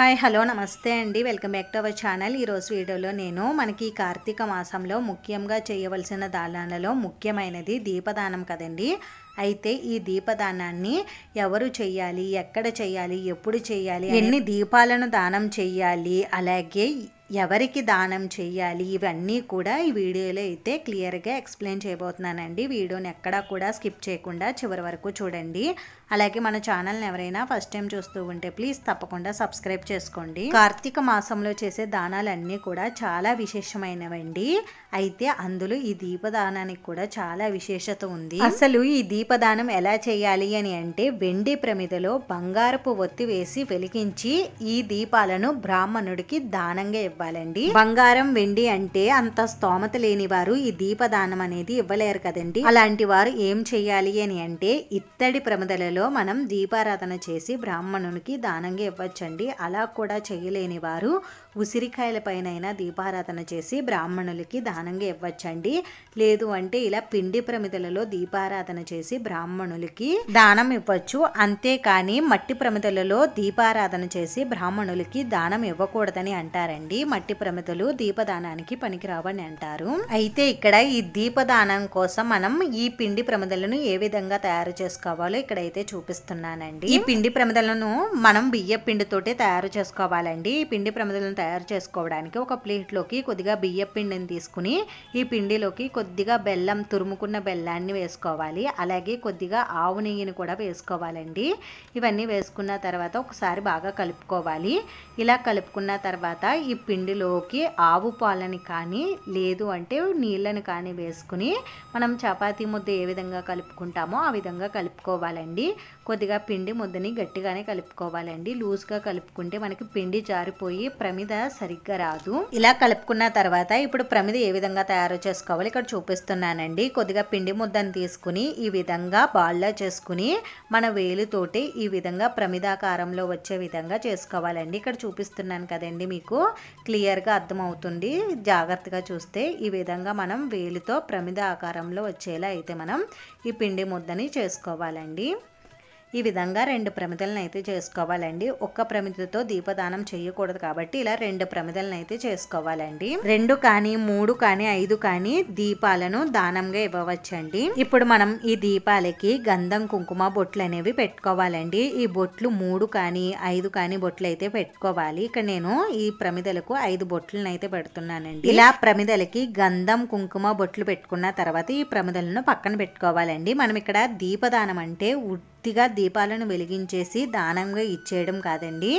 hi hello నమస్తే అండి welcome back to our channel ఈరోజు వీడియోలో నేను మనకి కార్తీక మాసంలో ముఖ్యంగా చేయవలసిన దానాలలో ముఖ్యమైనది దీపదానం కదండి అయితే ఈ దీపదానాన్ని ఎవరు చేయాలి ఎక్కడ చేయాలి ఎప్పుడు చేయాలి ఎన్ని దీపాలను దానం చేయాలి అలాగే ఎవరికి దానం చేయాలి ఇవన్నీ కూడా ఈ వీడియోలో అయితే క్లియర్గా ఎక్స్ప్లెయిన్ చేయబోతున్నానండి వీడియోని ఎక్కడా కూడా స్కిప్ చేయకుండా చివరి వరకు చూడండి అలాగే మన ఛానల్ని ఎవరైనా ఫస్ట్ టైం చూస్తూ ఉంటే ప్లీజ్ తప్పకుండా సబ్స్క్రైబ్ చేసుకోండి కార్తీక మాసంలో చేసే దానాలన్నీ కూడా చాలా విశేషమైనవండి అయితే అందులో ఈ దీపదానానికి కూడా చాలా విశేషత ఉంది అసలు ఈ దీపదానం ఎలా చేయాలి అని అంటే వెండి ప్రమిదలో బంగారపు ఒత్తి వేసి వెలిగించి ఈ దీపాలను బ్రాహ్మణుడికి దానంగా ఇవ్వాలండి బంగారం వెండి అంటే అంత స్తోమత లేని వారు ఈ దీపదానం అనేది ఇవ్వలేరు కదండి అలాంటి వారు ఏం చేయాలి అని అంటే ఇత్తడి ప్రమదలలో మనం దీపారాధన చేసి బ్రాహ్మణునికి దానంగా ఇవ్వచ్చండి అలా కూడా చేయలేని వారు ఉసిరికాయల పైనైనా దీపారాధన చేసి బ్రాహ్మణులకి దానంగా ఇవ్వచ్చండి లేదు అంటే ఇలా పిండి ప్రమిదలలో దీపారాధన చేసి బ్రాహ్మణులకి దానం ఇవ్వచ్చు అంతేకాని మట్టి ప్రమిదలలో దీపారాధన చేసి బ్రాహ్మణులకి దానం ఇవ్వకూడదని అంటారండి మట్టి ప్రమిదలు దీపదానానికి పనికిరావని అంటారు అయితే ఇక్కడ ఈ దీపదానం కోసం మనం ఈ పిండి ప్రమిదలను ఏ విధంగా తయారు చేసుకోవాలో ఇక్కడ అయితే చూపిస్తున్నానండి ఈ పిండి ప్రమిదలను మనం బియ్య పిండితోటే తయారు చేసుకోవాలండి ఈ పిండి ప్రమిదలను తయారు చేసుకోవడానికి ఒక ప్లేట్ లోకి కొద్దిగా బియ్య పిండిని తీసుకుని ఈ పిండిలోకి కొద్దిగా బెల్లం తురుముకున్న బెల్లాన్ని వేసుకోవాలి అలాగే కొద్దిగా ఆవు నెయ్యిని కూడా వేసుకోవాలండి ఇవన్నీ వేసుకున్న తర్వాత ఒకసారి బాగా కలుపుకోవాలి ఇలా కలుపుకున్న తర్వాత ఈ పిండి పిండిలోకి ఆవు పాలని కానీ లేదు అంటే నీళ్ళని కానీ వేసుకుని మనం చపాతీ ముద్ద ఏ విధంగా కలుపుకుంటామో ఆ విధంగా కలుపుకోవాలండి కొద్దిగా పిండి ముద్దని గట్టిగానే కలుపుకోవాలండి లూజ్గా కలుపుకుంటే మనకి పిండి జారిపోయి ప్రమిద సరిగ్గా రాదు ఇలా కలుపుకున్న తర్వాత ఇప్పుడు ప్రమిద ఏ విధంగా తయారు చేసుకోవాలి ఇక్కడ చూపిస్తున్నానండి కొద్దిగా పిండి ముద్దని తీసుకుని ఈ విధంగా బాల్లా చేసుకుని మన వేలుతోటి ఈ విధంగా ప్రమిదాకారంలో వచ్చే విధంగా చేసుకోవాలండి ఇక్కడ చూపిస్తున్నాను కదండి మీకు క్లియర్గా అర్థమవుతుంది జాగ్రత్తగా చూస్తే ఈ విధంగా మనం వేలితో ప్రమిద ఆకారంలో వచ్చేలా అయితే మనం ఈ పిండి ముద్దని చేసుకోవాలండి ఈ విధంగా రెండు ప్రమిదలను అయితే చేసుకోవాలండి ఒక్క ప్రమిదతో దీపదానం చేయకూడదు కాబట్టి ఇలా రెండు ప్రమిదలను అయితే చేసుకోవాలండి రెండు కానీ మూడు కానీ ఐదు కానీ దీపాలను దానంగా ఇవ్వవచ్చండి ఇప్పుడు మనం ఈ దీపాలకి గంధం కుంకుమ బొట్లు అనేవి పెట్టుకోవాలండి ఈ బొట్లు మూడు కానీ ఐదు కానీ బొట్లు అయితే పెట్టుకోవాలి ఇక్కడ నేను ఈ ప్రమిదలకు ఐదు బొట్లను అయితే పెడుతున్నానండి ఇలా ప్రమిదలకి గంధం కుంకుమ బొట్లు పెట్టుకున్న తర్వాత ఈ ప్రమిదలను పక్కన పెట్టుకోవాలండి మనం ఇక్కడ దీపదానం అంటే పూర్తిగా దీపాలను వెలిగించేసి దానంగా ఇచ్చేయడం కాదండి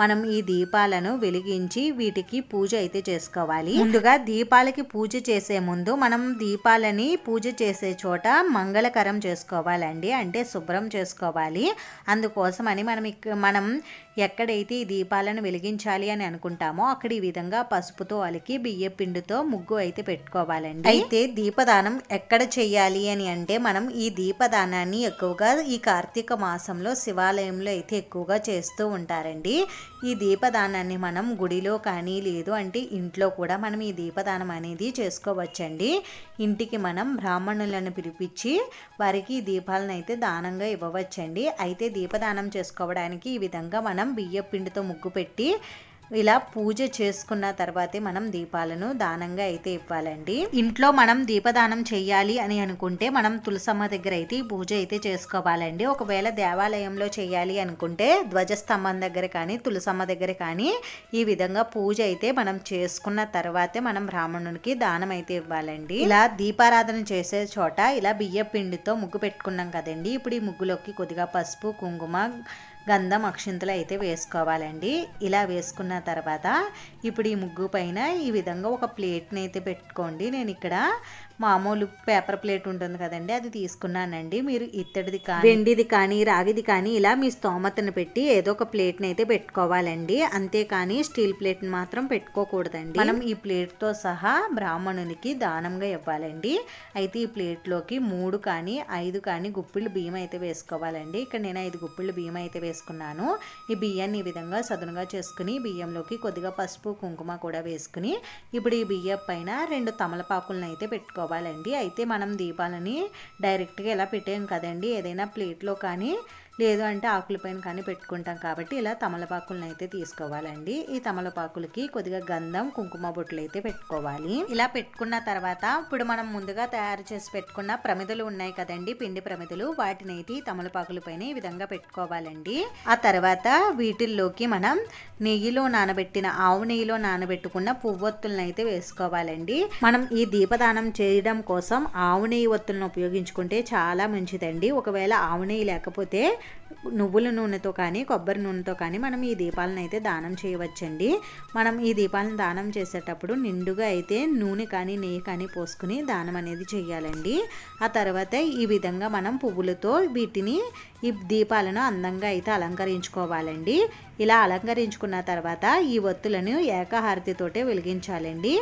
మనం ఈ దీపాలను వెలిగించి వీటికి పూజ అయితే చేసుకోవాలి ముందుగా దీపాలకి పూజ చేసే ముందు మనం దీపాలని పూజ చేసే చోట మంగళకరం చేసుకోవాలండి అంటే శుభ్రం చేసుకోవాలి అందుకోసమని మనం మనం ఎక్కడైతే ఈ దీపాలను వెలిగించాలి అని అనుకుంటామో అక్కడ ఈ విధంగా పసుపుతో అలికి బియ్య పిండితో ముగ్గు అయితే పెట్టుకోవాలండి అయితే దీపదానం ఎక్కడ చేయాలి అని అంటే మనం ఈ దీపదానాన్ని ఎక్కువగా ఈ కార్తీక మాసంలో శివాలయంలో అయితే ఎక్కువగా చేస్తూ ఉంటారండి ఈ దీపదానాన్ని మనం గుడిలో కానీ లేదు అంటే ఇంట్లో కూడా మనం ఈ దీపదానం అనేది చేసుకోవచ్చండి ఇంటికి మనం బ్రాహ్మణులను పిలిపించి వారికి దీపాలను అయితే దానంగా ఇవ్వవచ్చండి అయితే దీపదానం చేసుకోవడానికి ఈ విధంగా మనం బియ్య పిండితో ముగ్గు పెట్టి ఇలా పూజ చేసుకున్న తర్వాతే మనం దీపాలను దానంగా అయితే ఇవ్వాలండి ఇంట్లో మనం దీపదానం చేయాలి అని అనుకుంటే మనం తులసమ్మ దగ్గర అయితే పూజ అయితే చేసుకోవాలండి ఒకవేళ దేవాలయంలో చేయాలి అనుకుంటే ధ్వజస్తంభం దగ్గర కానీ తులసమ్మ దగ్గర కానీ ఈ విధంగా పూజ అయితే మనం చేసుకున్న తర్వాతే మనం బ్రాహ్మణునికి దానం అయితే ఇవ్వాలండి ఇలా దీపారాధన చేసే చోట ఇలా బియ్య పిండితో ముగ్గు పెట్టుకున్నాం కదండి ఇప్పుడు ఈ ముగ్గులోకి కొద్దిగా పసుపు కుంకుమ గంధం అక్షింతలు అయితే వేసుకోవాలండి ఇలా వేసుకున్న తర్వాత ఇప్పుడు ఈ ముగ్గు పైన ఈ విధంగా ఒక ప్లేట్ని అయితే పెట్టుకోండి నేను ఇక్కడ మామూలు పేపర్ ప్లేట్ ఉంటుంది కదండి అది తీసుకున్నానండి మీరు ఇత్తడిది కానీ వెండిది కానీ రాగిది కానీ ఇలా మీ స్తోమతను పెట్టి ఏదో ఒక ప్లేట్ని అయితే పెట్టుకోవాలండి అంతేకాని స్టీల్ ప్లేట్ని మాత్రం పెట్టుకోకూడదండి మనం ఈ ప్లేట్తో సహా బ్రాహ్మణునికి దానంగా ఇవ్వాలండి అయితే ఈ ప్లేట్లోకి మూడు కానీ ఐదు కానీ గుప్పిళ్ళు బియ్యం అయితే వేసుకోవాలండి ఇక్కడ నేను ఐదు గుప్పిళ్ళు బియ్యం అయితే వేసుకున్నాను ఈ బియ్యాన్ని ఈ విధంగా సదునుగా చేసుకుని బియ్యంలోకి కొద్దిగా పసుపు కుంకుమ కూడా వేసుకుని ఇప్పుడు ఈ బియ్యం పైన రెండు తమలపాకులను అయితే పెట్టుకోవాలి కావాలండి అయితే మనం దీపాలని డైరెక్ట్గా ఇలా పెట్టాం కదండి ఏదైనా ప్లేట్లో కానీ లేదు అంటే ఆకులపైన కానీ పెట్టుకుంటాం కాబట్టి ఇలా తమలపాకులను అయితే తీసుకోవాలండి ఈ తమలపాకులకి కొద్దిగా గంధం కుంకుమ బొట్లు అయితే పెట్టుకోవాలి ఇలా పెట్టుకున్న తర్వాత ఇప్పుడు మనం ముందుగా తయారు చేసి పెట్టుకున్న ప్రమిదలు ఉన్నాయి కదండి పిండి ప్రమిదలు వాటిని అయితే తమలపాకుల పైన ఈ విధంగా పెట్టుకోవాలండి ఆ తర్వాత వీటిల్లోకి మనం నెయ్యిలో నానబెట్టిన ఆవు నెయ్యిలో నానబెట్టుకున్న పువ్వొత్తులను అయితే వేసుకోవాలండి మనం ఈ దీపదానం చేయడం కోసం ఆవు నెయ్యి ఒత్తులను ఉపయోగించుకుంటే చాలా మంచిదండి ఒకవేళ ఆవు నెయ్యి లేకపోతే నువ్వుల నూనెతో కానీ కొబ్బరి నూనెతో కానీ మనం ఈ దీపాలను అయితే దానం చేయవచ్చండి మనం ఈ దీపాలను దానం చేసేటప్పుడు నిండుగా అయితే నూనె కానీ నెయ్యి కానీ పోసుకుని దానం అనేది చేయాలండి ఆ తర్వాత ఈ విధంగా మనం పువ్వులతో వీటిని ఈ దీపాలను అందంగా అయితే అలంకరించుకోవాలండి ఇలా అలంకరించుకున్న తర్వాత ఈ ఒత్తులను ఏకహారతితోటే వెలిగించాలండి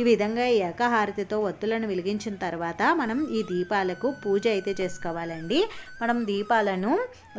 ఈ విధంగా ఏకహారతితో ఒత్తులను వెలిగించిన తర్వాత మనం ఈ దీపాలకు పూజ అయితే చేసుకోవాలండి మనం దీపాలను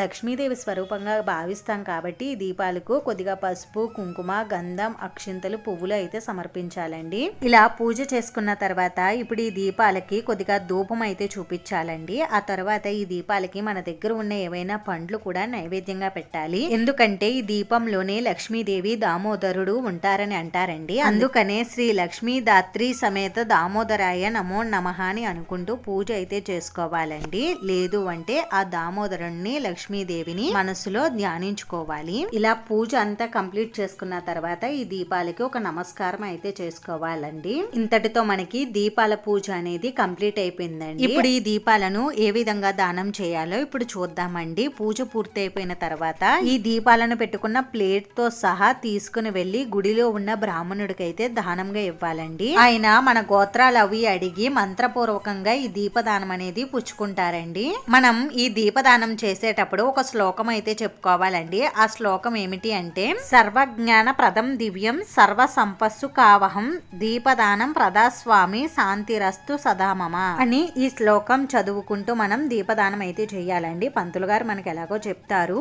లక్ష్మీదేవి స్వరూపంగా భావిస్తాం కాబట్టి ఈ దీపాలకు కొద్దిగా పసుపు కుంకుమ గంధం అక్షింతలు పువ్వులు అయితే సమర్పించాలండి ఇలా పూజ చేసుకున్న తర్వాత ఇప్పుడు ఈ దీపాలకి కొద్దిగా ధూపం అయితే చూపించాలండి ఆ తర్వాత ఈ దీపాలకి మన దగ్గర ఉన్న ఏవైనా పండ్లు కూడా నైవేద్యంగా పెట్టాలి ఎందుకంటే ఈ దీపంలోనే లక్ష్మీదేవి దామోదరుడు ఉంటారని అంటారండి అందుకనే శ్రీ లక్ష్మీదాత్రి సమేత దామోదరాయ నమో నమ అని అనుకుంటూ పూజ అయితే చేసుకోవాలండి లేదు అంటే ఆ దామోదరుణ్ణి లక్ష్మీదేవిని మనసులో ధ్యానించుకోవాలి ఇలా పూజ అంతా కంప్లీట్ చేసుకున్న తర్వాత ఈ దీపాలకి ఒక నమస్కారం అయితే చేసుకోవాలండి ఇంతటితో మనకి దీపాల పూజ అనేది కంప్లీట్ అయిపోయిందండి ఇప్పుడు ఈ దీపాలను ఏ విధంగా దానం చేయాలో ఇప్పుడు చూద్దాం చేశామండి పూజ పూర్తయిపోయిన తర్వాత ఈ దీపాలను పెట్టుకున్న ప్లేట్ తో సహా తీసుకుని వెళ్ళి గుడిలో ఉన్న బ్రాహ్మణుడికైతే దానంగా ఇవ్వాలండి ఆయన మన గోత్రాలు అవి అడిగి మంత్రపూర్వకంగా ఈ దీపదానం అనేది పుచ్చుకుంటారండి మనం ఈ దీపదానం చేసేటప్పుడు ఒక శ్లోకం అయితే చెప్పుకోవాలండి ఆ శ్లోకం ఏమిటి అంటే సర్వజ్ఞాన ప్రదం దివ్యం సర్వ సంపస్సు కావహం దీపదానం ప్రదాస్వామి శాంతిరస్తు సదామమ అని ఈ శ్లోకం చదువుకుంటూ మనం దీపదానం అయితే చేయాలండి పంతొమ్మిది పంతులు గారు మనకు ఎలాగో చెప్తారు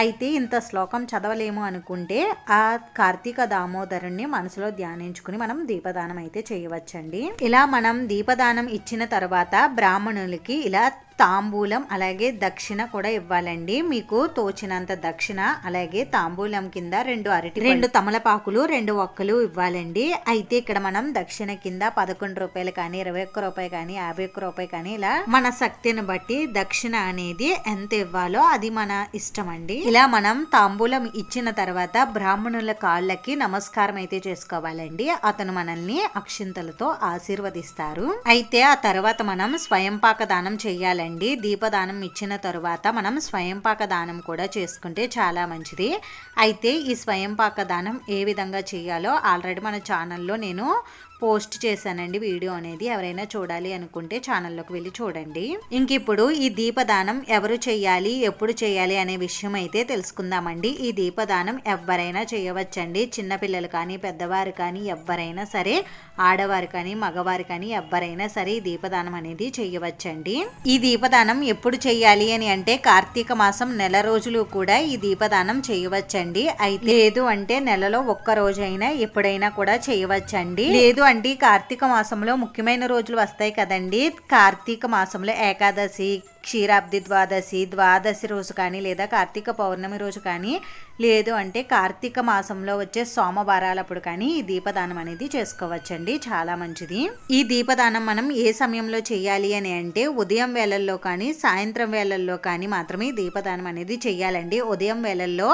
అయితే ఇంత శ్లోకం చదవలేము అనుకుంటే ఆ కార్తీక దామోదరుణ్ణి మనసులో ధ్యానించుకుని మనం దీపదానం అయితే చేయవచ్చండి ఇలా మనం దీపదానం ఇచ్చిన తర్వాత బ్రాహ్మణులకి ఇలా తాంబూలం అలాగే దక్షిణ కూడా ఇవ్వాలండి మీకు తోచినంత దక్షిణ అలాగే తాంబూలం కింద రెండు అరటి రెండు తమలపాకులు రెండు ఒక్కలు ఇవ్వాలండి అయితే ఇక్కడ మనం దక్షిణ కింద పదకొండు రూపాయలు కానీ ఇరవై ఒక్క రూపాయి కానీ యాభై ఒక్క రూపాయి కానీ ఇలా మన శక్తిని బట్టి దక్షిణ అనేది ఎంత ఇవ్వాలో అది మన ఇష్టం అండి ఇలా మనం తాంబూలం ఇచ్చిన తర్వాత బ్రాహ్మణుల కాళ్ళకి నమస్కారం అయితే చేసుకోవాలండి అతను మనల్ని అక్షింతలతో ఆశీర్వదిస్తారు అయితే ఆ తర్వాత మనం స్వయంపాక దానం చేయాలండి అండి దీపదానం ఇచ్చిన తరువాత మనం స్వయంపాక దానం కూడా చేసుకుంటే చాలా మంచిది అయితే ఈ స్వయంపాక దానం ఏ విధంగా చేయాలో ఆల్రెడీ మన ఛానల్లో నేను పోస్ట్ చేశానండి వీడియో అనేది ఎవరైనా చూడాలి అనుకుంటే ఛానల్లోకి వెళ్ళి చూడండి ఇంక ఇప్పుడు ఈ దీపదానం ఎవరు చేయాలి ఎప్పుడు చేయాలి అనే విషయం అయితే తెలుసుకుందామండి ఈ దీపదానం ఎవరైనా చేయవచ్చండి చిన్నపిల్లలు కానీ పెద్దవారు కానీ ఎవరైనా సరే ఆడవారు కానీ మగవారు కానీ ఎవరైనా సరే ఈ దీపదానం అనేది చేయవచ్చండి ఈ దీపదానం ఎప్పుడు చేయాలి అని అంటే కార్తీక మాసం నెల రోజులు కూడా ఈ దీపదానం చేయవచ్చండి అయితే లేదు అంటే నెలలో ఒక్క రోజైనా ఎప్పుడైనా కూడా చేయవచ్చండి లేదు అండి కార్తీక మాసంలో ముఖ్యమైన రోజులు వస్తాయి కదండి కార్తీక మాసంలో ఏకాదశి క్షీరాబ్ది ద్వాదశి ద్వాదశి రోజు కానీ లేదా కార్తీక పౌర్ణమి రోజు కానీ లేదు అంటే కార్తీక మాసంలో వచ్చే సోమవారాలప్పుడు కానీ ఈ దీపదానం అనేది చేసుకోవచ్చండి చాలా మంచిది ఈ దీపదానం మనం ఏ సమయంలో చేయాలి అని అంటే ఉదయం వేళల్లో కానీ సాయంత్రం వేళల్లో కానీ మాత్రమే దీపదానం అనేది చేయాలండి ఉదయం వేళల్లో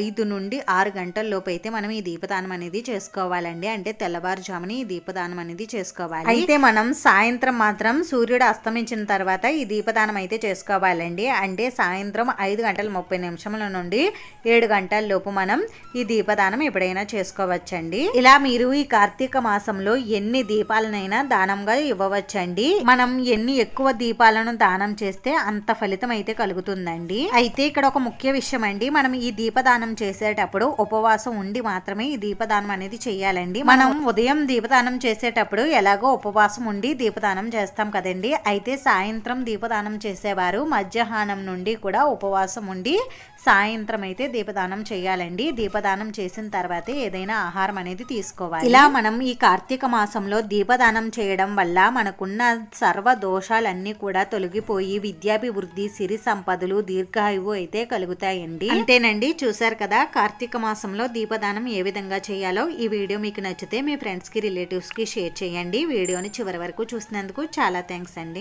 ఐదు నుండి ఆరు గంటల లోపు అయితే మనం ఈ దీపదానం అనేది చేసుకోవాలండి అంటే తెల్లవారుజామున ఈ దీపదానం అనేది చేసుకోవాలి అయితే మనం సాయంత్రం మాత్రం సూర్యుడు అస్తమించిన తర్వాత ఈ దీపదానం అయితే చేసుకోవాలండి అంటే సాయంత్రం ఐదు గంటల ముప్పై నిమిషముల నుండి ఏడు గంటల గంటల లోపు మనం ఈ దీపదానం ఎప్పుడైనా చేసుకోవచ్చండి ఇలా మీరు ఈ కార్తీక మాసంలో ఎన్ని దీపాలనైనా దానంగా ఇవ్వవచ్చండి మనం ఎన్ని ఎక్కువ దీపాలను దానం చేస్తే అంత ఫలితం అయితే కలుగుతుందండి అయితే ఇక్కడ ఒక ముఖ్య విషయం అండి మనం ఈ దీపదానం చేసేటప్పుడు ఉపవాసం ఉండి మాత్రమే ఈ దీపదానం అనేది చేయాలండి మనం ఉదయం దీపదానం చేసేటప్పుడు ఎలాగో ఉపవాసం ఉండి దీపదానం చేస్తాం కదండి అయితే సాయంత్రం దీపదానం చేసేవారు మధ్యాహ్నం నుండి కూడా ఉపవాసం ఉండి సాయంత్రం అయితే దీపదానం చేయాలండి దీపదానం చేసిన తర్వాతే ఏదైనా ఆహారం అనేది తీసుకోవాలి ఇలా మనం ఈ కార్తీక మాసంలో దీపదానం చేయడం వల్ల మనకున్న సర్వ దోషాలన్నీ కూడా తొలగిపోయి విద్యాభివృద్ధి సిరి సంపదలు దీర్ఘాయువు అయితే కలుగుతాయండి అంతేనండి చూసారు కదా కార్తీక మాసంలో దీపదానం ఏ విధంగా చేయాలో ఈ వీడియో మీకు నచ్చితే మీ ఫ్రెండ్స్కి రిలేటివ్స్కి షేర్ చేయండి వీడియోని చివరి వరకు చూసినందుకు చాలా థ్యాంక్స్ అండి